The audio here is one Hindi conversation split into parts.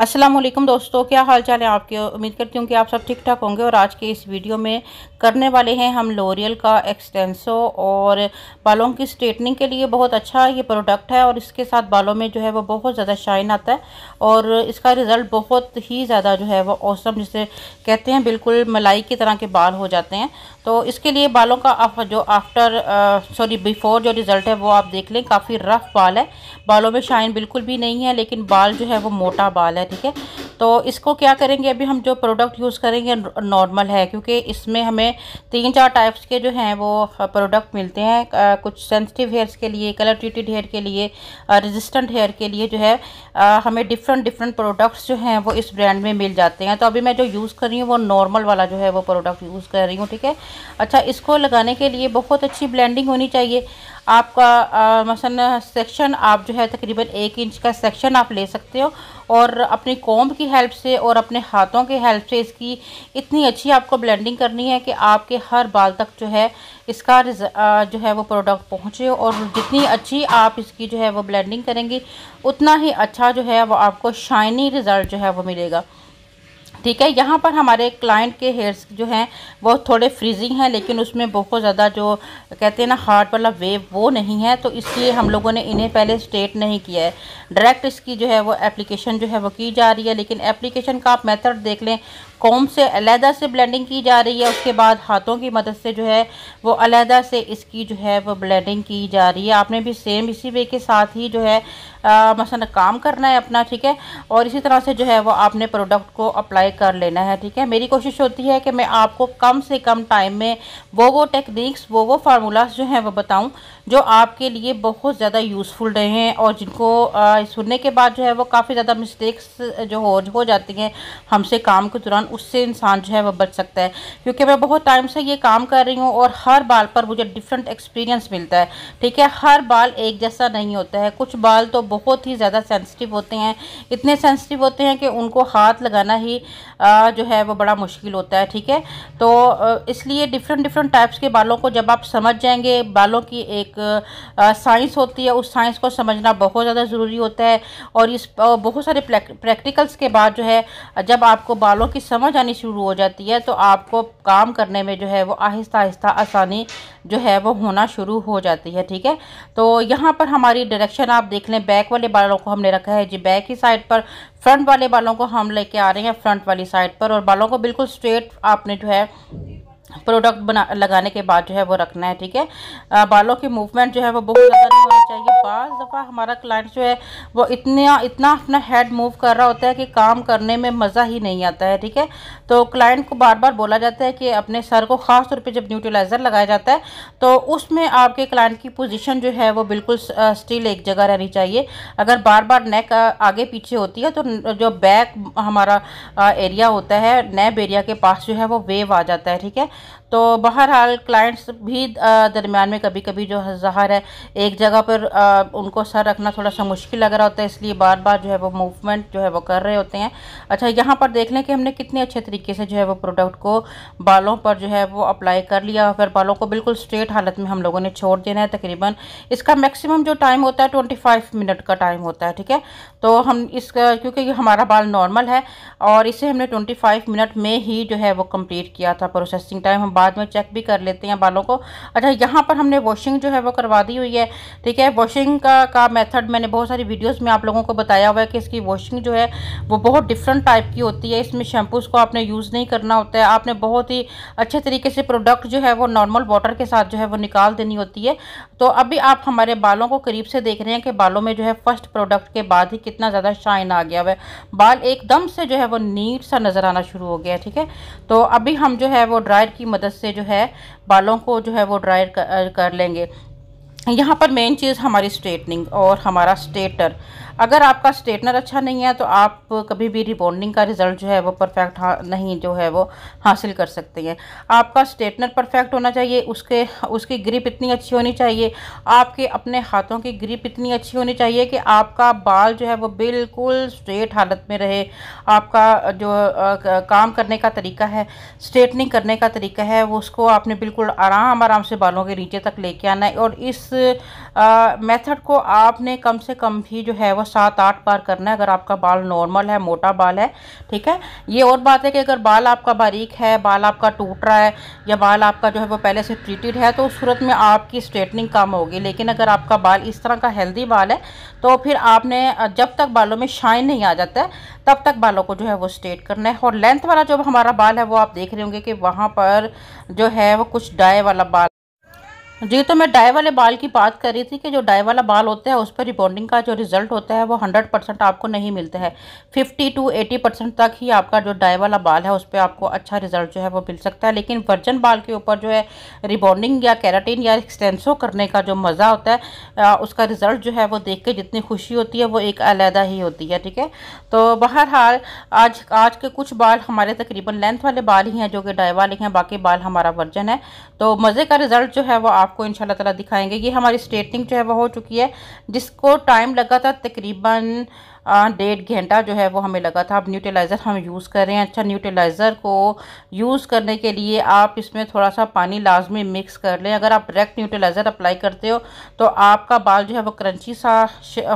असलम दोस्तों क्या हाल चाल है आपके उम्मीद करती हूँ कि आप सब ठीक ठाक होंगे और आज के इस वीडियो में करने वाले हैं हम लोरियल का एक्सटेंसो और बालों की स्ट्रेटनिंग के लिए बहुत अच्छा ये प्रोडक्ट है और इसके साथ बालों में जो है वो बहुत ज़्यादा शाइन आता है और इसका रिज़ल्ट बहुत ही ज़्यादा जो है वो औसम जिसे कहते हैं बिल्कुल मलाई की तरह के बाल हो जाते हैं तो इसके लिए बालों का जो आफ्टर सॉरी बिफ़ोर जो रिज़ल्ट है वो आप देख लें काफ़ी रफ़ बाल है बालों में शाइन बिल्कुल भी नहीं है लेकिन बाल जो है वो मोटा बाल है ठीक है तो इसको क्या करेंगे अभी हम जो प्रोडक्ट यूज़ करेंगे नॉर्मल है क्योंकि इसमें हमें तीन चार टाइप्स के जो हैं वो प्रोडक्ट मिलते हैं कुछ सेंसिटिव हेयर्स के लिए कलर ट्रीटेड हेयर के लिए रेजिस्टेंट हेयर के लिए जो है हमें डिफरेंट डिफरेंट प्रोडक्ट्स जो हैं वो इस ब्रांड में मिल जाते हैं तो अभी मैं जो यूज़ कर रही हूँ वो नॉर्मल वाला जो है वो प्रोडक्ट यूज़ कर रही हूँ ठीक है अच्छा इसको लगाने के लिए बहुत अच्छी ब्लेंडिंग होनी चाहिए आपका मसन सेक्शन आप जो है तकरीबन एक इंच का सेक्शन आप ले सकते हो और अपनी कोम्ब की हेल्प से और अपने हाथों के हेल्प से इसकी इतनी अच्छी आपको ब्लेंडिंग करनी है कि आपके हर बाल तक जो है इसका जो है वो प्रोडक्ट पहुँचे और जितनी अच्छी आप इसकी जो है वो ब्लेंडिंग करेंगी उतना ही अच्छा जो है वो आपको शाइनी रिज़ल्ट जो है वो मिलेगा ठीक है यहाँ पर हमारे क्लाइंट के हेयर्स जो हैं वो थोड़े फ्रीजिंग हैं लेकिन उसमें बहुत ज़्यादा जो कहते हैं ना हार्ड वाला वेव वो नहीं है तो इसलिए हम लोगों ने इन्हें पहले स्ट्रेट नहीं किया है डायरेक्ट इसकी जो है वो एप्लीकेशन जो है वो की जा रही है लेकिन एप्लीकेशन का आप मेथड देख लें कॉम से अलहदा से ब्लेंडिंग की जा रही है उसके बाद हाथों की मदद से जो है वो अलहदा से इसकी जो है वो ब्लेंडिंग की जा रही है आपने भी सेम इसी वे के साथ ही जो है मसलन काम करना है अपना ठीक है और इसी तरह से जो है वो आपने प्रोडक्ट को अप्लाई कर लेना है ठीक है मेरी कोशिश होती है कि मैं आपको कम से कम टाइम में वो वो टेक्निक्स वो वो फार्मूलाज जो हैं वो बताऊँ जो आपके लिए बहुत ज़्यादा यूज़फुल रहे हैं और जिनको आ, सुनने के बाद जो है वो काफ़ी ज़्यादा मिस्टेक्स जो हो हो जाती हैं हमसे काम के दौरान उससे इंसान जो है वह बच सकता है क्योंकि मैं बहुत टाइम से ये काम कर रही हूँ और हर बाल पर मुझे डिफरेंट एक्सपीरियंस मिलता है ठीक है हर बाल एक जैसा नहीं होता है कुछ बाल तो बहुत ही ज़्यादा सेंसिटिव होते हैं इतने सेंसिटिव होते हैं कि उनको हाथ लगाना ही आ, जो है वो बड़ा मुश्किल होता है ठीक है तो इसलिए डिफरेंट डिफरेंट टाइप्स के बालों को जब आप समझ जाएंगे बालों की एक साइंस होती है उस साइंस को समझना बहुत ज़्यादा ज़रूरी होता है और इस बहुत सारे प्रैक्टिकल्स के बाद जो है जब आपको बालों की समझ आनी शुरू हो जाती है तो आपको काम करने में जो है वो आहिस्ता आहिस्ता आसानी जो है वो होना शुरू हो जाती है ठीक है तो यहाँ पर हमारी डायरेक्शन आप देख लें बैक वाले बालों को हमने रखा है जी बैक की साइड पर फ्रंट वाले बालों को हम लेके आ रहे हैं फ्रंट वाली साइड पर और बालों को बिल्कुल स्ट्रेट आपने जो है प्रोडक्ट बना लगाने के बाद जो है वो रखना है ठीक है बालों की मूवमेंट जो है वो बहुत ज़्यादा नहीं होना चाहिए बज़ दफ़ा हमारा क्लाइंट जो है वो इतना इतना अपना हेड मूव कर रहा होता है कि काम करने में मज़ा ही नहीं आता है ठीक है तो क्लाइंट को बार बार बोला जाता है कि अपने सर को ख़ास तौर पर जब न्यूट्रलाइज़र लगाया जाता है तो उसमें आपके क्लाइंट की पोजिशन जो है वो बिल्कुल स्टिल एक जगह रहनी चाहिए अगर बार बार नेक आगे पीछे होती है तो जो बैक हमारा एरिया होता है नेब एरिया के पास जो है वो वेव आ जाता है ठीक है तो बहरहाल क्लाइंट्स भी दरमियान में कभी कभी जो ज़हर है एक जगह पर उनको सर रखना थोड़ा सा मुश्किल लग रहा होता है इसलिए बार बार जो है वो मूवमेंट जो है वो कर रहे होते हैं अच्छा यहाँ पर देख लें कि हमने कितने अच्छे तरीके से जो है वो प्रोडक्ट को बालों पर जो है वो अप्लाई कर लिया और फिर बालों को बिल्कुल स्ट्रेट हालत में हम लोगों ने छोड़ देना है तकरीबन इसका मैक्सिमम जो टाइम होता है ट्वेंटी मिनट का टाइम होता है ठीक है तो हम इसका क्योंकि हमारा बाल नॉर्मल है और इसे हमने ट्वेंटी मिनट में ही जो है वो कम्प्लीट किया था प्रोसेसिंग टाइम हम बाद में चेक भी कर लेते हैं बालों को अच्छा यहाँ पर हमने वॉशिंग जो है वो करवा दी हुई है ठीक है वॉशिंग का का मेथड मैंने बहुत सारी वीडियोस में आप लोगों को बताया हुआ है कि इसकी वॉशिंग जो है वो बहुत डिफरेंट टाइप की होती है इसमें शैम्पूस को आपने यूज़ नहीं करना होता है आपने बहुत ही अच्छे तरीके से प्रोडक्ट जो है वो नॉर्मल वाटर के साथ जो है वो निकाल देनी होती है तो अभी आप हमारे बालों को करीब से देख रहे हैं कि बालों में जो है फर्स्ट प्रोडक्ट के बाद ही कितना ज़्यादा शाइन आ गया हुआ है बाल एकदम से जो है वो नीट सा नज़र आना शुरू हो गया ठीक है तो अभी हम जो है वो ड्रायर की मदद मदद से जो है बालों को जो है वो ड्राई कर, लेंगे यहाँ पर मेन चीज़ हमारी स्ट्रेटनिंग और हमारा स्ट्रेटर अगर आपका स्ट्रेटनर अच्छा नहीं है तो आप कभी भी रिबॉन्डिंग का रिज़ल्ट जो है वो परफेक्ट हाँ नहीं जो है वो हासिल कर सकते हैं आपका स्ट्रेटनर परफेक्ट होना चाहिए उसके उसकी ग्रिप इतनी अच्छी होनी चाहिए आपके अपने हाथों की ग्रिप इतनी अच्छी होनी चाहिए कि आपका बाल जो है वो बिल्कुल स्ट्रेट हालत में रहे आपका जो काम करने का तरीका है स्ट्रेटनिंग करने का तरीका है वो उसको आपने बिल्कुल आराम आराम से बालों के नीचे तक लेके आना है और इस मेथड को आपने कम से कम भी जो है वो सात आठ बार करना है अगर आपका बाल नॉर्मल है मोटा बाल है ठीक है ये और बात है कि अगर बाल आपका बारीक है बाल आपका टूट रहा है या बाल आपका जो है वो पहले से ट्रीटेड है तो उस सूरत में आपकी स्ट्रेटनिंग कम होगी लेकिन अगर आपका बाल इस तरह का हेल्दी बाल है तो फिर आपने जब तक बालों में शाइन नहीं आ जाता है तब तक बालों को जो है वो स्ट्रेट करना है और लेंथ वाला जो हमारा बाल है वो आप देख रहे होंगे कि वहाँ पर जो है वो कुछ डाए वाला बाल जी तो मैं डाई वाले बाल की बात कर रही थी कि जो डाई वाला बाल होता है उस पर रिबॉन्डिंग का जो रिज़ल्ट होता है वो हंड्रेड परसेंट आपको नहीं मिलता है फिफ्टी टू एटी परसेंट तक ही आपका जो डाई वाला बाल है उस पर आपको अच्छा रिज़ल्ट जो है वो मिल सकता है लेकिन वर्जन बाल के ऊपर जो है रिबॉन्डिंग या कैराटीन या एक्सटेंसो करने का जो मज़ा होता है उसका रिज़ल्ट जो है वो देख के जितनी खुशी होती है वो एक अलहदा ही होती है ठीक है तो बहरहाल आज आज के कुछ बाल हमारे तकरीबन लेंथ वाले बाल ही हैं जो कि डाई वाले हैं बाकी बाल हमारा वर्जन है तो मज़े का रिज़ल्ट जो है वो आप आपको इन ताला दिखाएंगे ये हमारी स्ट्रेटनिंग जो है वो हो चुकी है जिसको टाइम लगा था तकरीबन डेढ़ घंटा जो है वो हमें लगा था अब न्यूट्रलाइज़र हम यूज़ कर रहे हैं अच्छा न्यूट्रलाइज़र को यूज़ करने के लिए आप इसमें थोड़ा सा पानी लाजमी मिक्स कर लें अगर आप डायरेक्ट न्यूट्रलाइज़र अप्लाई करते हो तो आपका बाल जो है वो क्रंची सा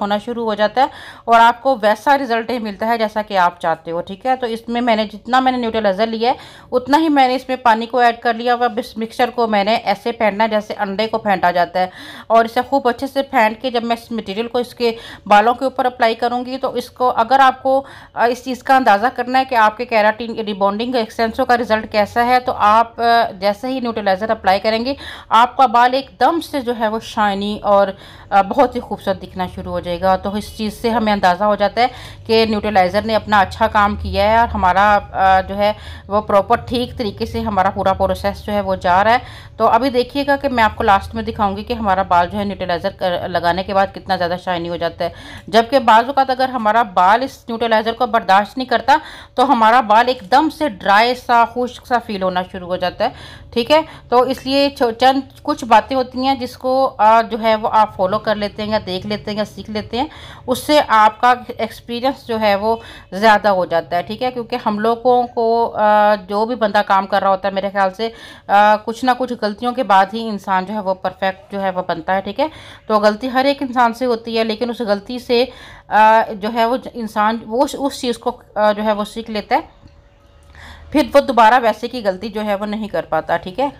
होना शुरू हो जाता है और आपको वैसा रिज़ल्ट ही मिलता है जैसा कि आप चाहते हो ठीक है तो इसमें मैंने जितना मैंने न्यूट्रलाइज़र लिया है उतना ही मैंने इसमें पानी को ऐड कर लिया और अब इस मिक्सचर को मैंने ऐसे फेंटना है जैसे अंडे को फेंटा जाता है और इसे खूब अच्छे से फेंट के जब मैं इस मटेरियल को इसके बालों के ऊपर अप्लाई करूँगी होगी तो इसको अगर आपको इस चीज़ का अंदाज़ा करना है कि आपके कैराटीन रिबॉन्डिंग एक्सटेंसो का रिज़ल्ट कैसा है तो आप जैसे ही न्यूट्रलाइज़र अप्लाई करेंगे आपका बाल एकदम से जो है वो शाइनी और बहुत ही खूबसूरत दिखना शुरू हो जाएगा तो इस चीज़ से हमें अंदाज़ा हो जाता है कि न्यूट्रलाइज़र ने अपना अच्छा काम किया है और हमारा जो है वो प्रॉपर ठीक तरीके से हमारा पूरा प्रोसेस जो है वो जा रहा है तो अभी देखिएगा कि मैं आपको लास्ट में दिखाऊंगी कि हमारा बाल जो है न्यूट्रलाइज़र लगाने के बाद कितना ज़्यादा शाइनी हो जाता है जबकि बाज़ अगर अगर हमारा बाल इस न्यूट्रलाइज़र को बर्दाश्त नहीं करता तो हमारा बाल एकदम से ड्राई सा खुश्क सा फील होना शुरू हो जाता है ठीक है तो इसलिए चंद कुछ बातें होती हैं जिसको आ, जो है वो आप फॉलो कर लेते हैं या देख लेते हैं या सीख लेते हैं उससे आपका एक्सपीरियंस जो है वो ज़्यादा हो जाता है ठीक है क्योंकि हम लोगों को आ, जो भी बंदा काम कर रहा होता है मेरे ख्याल से आ, कुछ ना कुछ गलतियों के बाद ही इंसान जो है वो परफेक्ट जो है वो बनता है ठीक है तो गलती हर एक इंसान से होती है लेकिन उस गलती से जो है वो इंसान वो उस चीज़ को जो है वो सीख लेता है फिर वो दोबारा वैसे की गलती जो है वो नहीं कर पाता ठीक है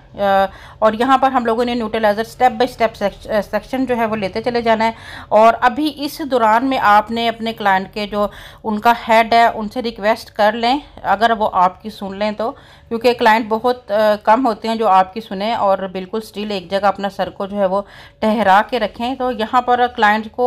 और यहाँ पर हम लोगों ने neutraliser step by step section जो है वो लेते चले जाना है और अभी इस दौरान में आपने अपने क्लाइंट के जो उनका हेड है उनसे रिक्वेस्ट कर लें अगर वो आपकी सुन लें तो क्योंकि क्लाइंट बहुत कम होते हैं जो आपकी सुने और बिल्कुल स्टिल एक जगह अपना सर को जो है वो ठहरा के रखें तो यहाँ पर क्लाइंट को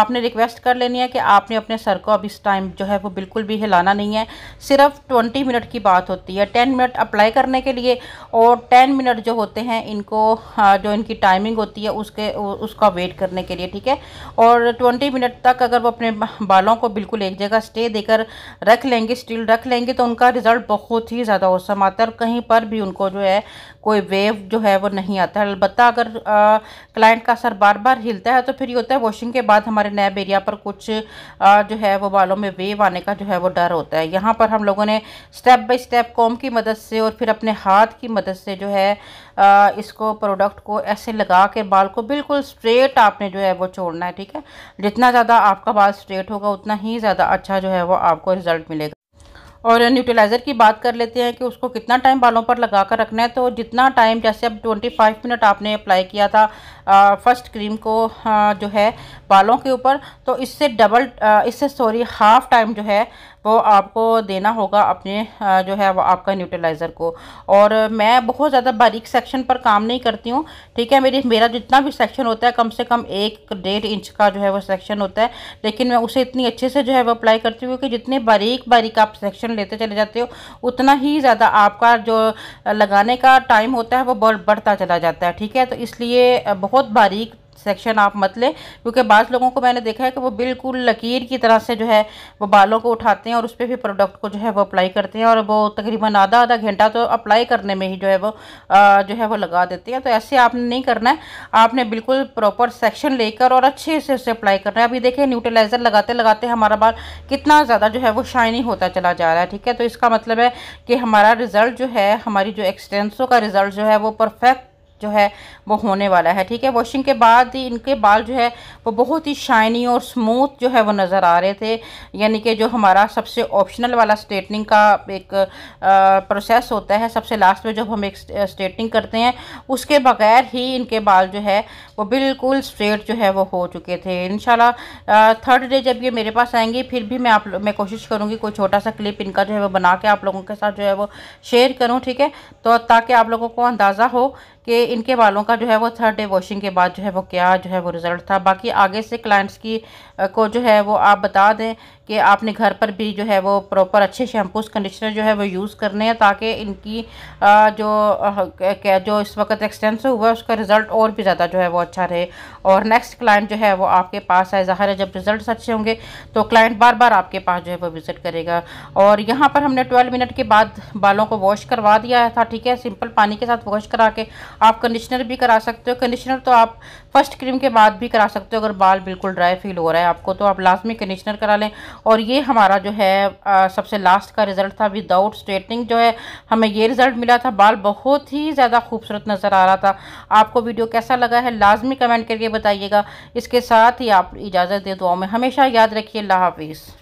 आपने रिक्वेस्ट कर लेनी है कि आपने अपने सर को अब इस टाइम जो है वो बिल्कुल भी हिलाना नहीं है सिर्फ ट्वेंटी मिनट की बात होती है टेन मिनट अप्लाई करने के लिए और टेन मिनट जो होते हैं इनको जो इनकी टाइमिंग होती है उसके उसका वेट करने के लिए ठीक है और ट्वेंटी मिनट तक अगर वो अपने बालों को बिल्कुल एक जगह स्टे देकर रख लेंगे स्टिल रख लेंगे तो उनका रिज़ल्ट बहुत ही ज़्यादा औसम मातर कहीं पर भी उनको जो है कोई वेव जो है वो नहीं आता है अलबत् अगर क्लाइंट का सर बार बार हिलता है तो फिर ये होता है वॉशिंग के बाद हमारे नैब एरिया पर कुछ आ, जो है वो बालों में वेव आने का जो है वो डर होता है यहाँ पर हम लोगों ने स्टेप बाय स्टेप कॉम की मदद से और फिर अपने हाथ की मदद से जो है आ, इसको प्रोडक्ट को ऐसे लगा के बाल को बिल्कुल स्ट्रेट आपने जो है वो छोड़ना है ठीक है जितना ज़्यादा आपका बाल स्ट्रेट होगा उतना ही ज़्यादा अच्छा जो है वो आपको रिज़ल्ट मिलेगा और न्यूट्रलाइज़र की बात कर लेते हैं कि उसको कितना टाइम बालों पर लगा कर रखना है तो जितना टाइम जैसे अब 25 मिनट आपने अप्लाई किया था फर्स्ट क्रीम को जो है बालों के ऊपर तो इससे डबल इससे सॉरी हाफ़ टाइम जो है वो आपको देना होगा अपने जो है वो आपका न्यूट्रलाइज़र को और मैं बहुत ज़्यादा बारीक सेक्शन पर काम नहीं करती हूँ ठीक है मेरी मेरा जितना भी सेक्शन होता है कम से कम एक डेढ़ इंच का जो है वो सेक्शन होता है लेकिन मैं उसे इतनी अच्छे से जो है वो अप्लाई करती हूँ कि जितने बारीक बारीक आप सेक्शन लेते चले जाते हो उतना ही ज़्यादा आपका जो लगाने का टाइम होता है वो बढ़ता चला जाता है ठीक है तो इसलिए बहुत बारीक सेक्शन आप मत लें क्योंकि बाज़ लोगों को मैंने देखा है कि वो बिल्कुल लकीर की तरह से जो है वो बालों को उठाते हैं और उस पर भी प्रोडक्ट को जो है वो अप्लाई करते हैं और वो तकरीबन आधा आधा घंटा तो अप्लाई करने में ही जो है वो आ, जो है वो लगा देते हैं तो ऐसे आपने नहीं करना है आपने बिल्कुल प्रॉपर सेक्शन लेकर और अच्छे से उसे अप्लाई करना है अभी देखें न्यूट्रलाइज़र लगाते लगाते हमारा बाल कितना ज़्यादा जो है वो शाइनी होता चला जा रहा है ठीक है तो इसका मतलब है कि हमारा रिज़ल्ट जो है हमारी जो एक्सटेंसों का रिज़ल्ट जो है वो परफेक्ट जो है वो होने वाला है ठीक है वॉशिंग के बाद ही इनके बाल जो है वो बहुत ही शाइनी और स्मूथ जो है वो नज़र आ रहे थे यानी कि जो हमारा सबसे ऑप्शनल वाला स्ट्रेटनिंग का एक प्रोसेस होता है सबसे लास्ट में जब हम एक स्ट्रेटनिंग करते हैं उसके बगैर ही इनके बाल जो है वो बिल्कुल स्ट्रेट जो है वो हो चुके थे इन थर्ड डे जब ये मेरे पास आएंगे फिर भी मैं आप मैं कोशिश करूँगी कोई छोटा सा क्लिप इनका जो है वो बना के आप लोगों के साथ जो है वो शेयर करूँ ठीक है तो ताकि आप लोगों को अंदाज़ा हो कि इनके बालों का जो है वो थर्ड डे वॉशिंग के बाद जो है वो क्या जो है वो रिज़ल्ट था बाकी आगे से क्लाइंट्स की को जो है वो आप बता दें कि आपने घर पर भी जो है वो प्रॉपर अच्छे शैम्पूस कंडीशनर जो है वो यूज़ करने हैं ताकि इनकी जो जो इस वक्त एक्सटेंस हुआ है उसका रिज़ल्ट और भी ज़्यादा जो है वो अच्छा रहे और नेक्स्ट क्लाइंट जो है वो आपके पास आए ज़ाहिर है जब रिज़ल्ट अच्छे होंगे तो क्लाइंट बार बार आपके पास जो है वो विज़िट करेगा और यहाँ पर हमने ट्वेल्व मिनट के बाद बालों को वॉश करवा दिया था ठीक है सिंपल पानी के साथ वॉश करा के आप कंडीशनर भी करा सकते हो कंडीशनर तो आप फर्स्ट क्रीम के बाद भी करा सकते हो अगर बाल बिल्कुल ड्राई फील हो रहा है आपको तो आप लास्ट में कंडीशनर करा लें और ये हमारा जो है आ, सबसे लास्ट का रिज़ल्ट था विदाउट स्ट्रेटनिंग जो है हमें ये रिज़ल्ट मिला था बाल बहुत ही ज़्यादा खूबसूरत नज़र आ रहा था आपको वीडियो कैसा लगा है लाजमी कमेंट करके बताइएगा इसके साथ ही आप इजाज़त दे दुआ में हमेशा याद रखिए अल्लाह हाफिज़